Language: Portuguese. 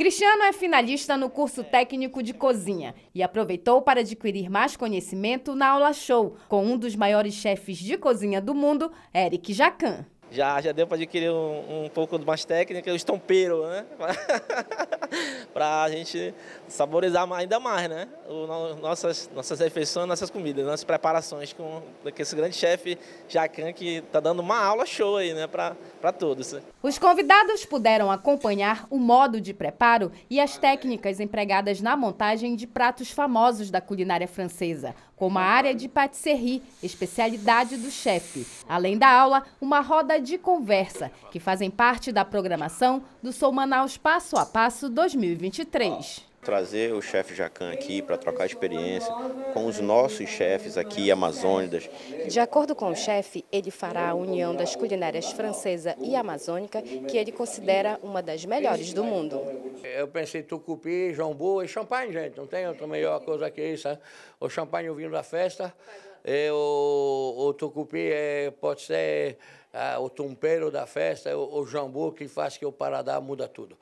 Cristiano é finalista no curso técnico de cozinha e aproveitou para adquirir mais conhecimento na aula show com um dos maiores chefes de cozinha do mundo, Eric Jacan. Já, já deu para adquirir um, um pouco mais técnica, o estompeiro, né? para a gente saborizar ainda mais né? O, nossas, nossas refeições, nossas comidas, nossas preparações com, com esse grande chefe Jacan, que está dando uma aula show aí né? para todos. Os convidados puderam acompanhar o modo de preparo e as técnicas empregadas na montagem de pratos famosos da culinária francesa, como a área de pâtisserie, especialidade do chefe. Além da aula, uma roda de conversa, que fazem parte da programação do Sou Manaus Passo a Passo 2021. 2023. Trazer o chefe Jacan aqui para trocar experiência com os nossos chefes aqui amazônicas. De acordo com o chefe, ele fará a união das culinárias francesa e amazônica, que ele considera uma das melhores do mundo. Eu pensei tucupi, jambu e champanhe, gente. Não tem outra melhor coisa que isso. Né? O champanhe, o vinho da festa. E o, o tucupi é, pode ser ah, o tumpeiro da festa, o, o jambu que faz que o paladar muda tudo.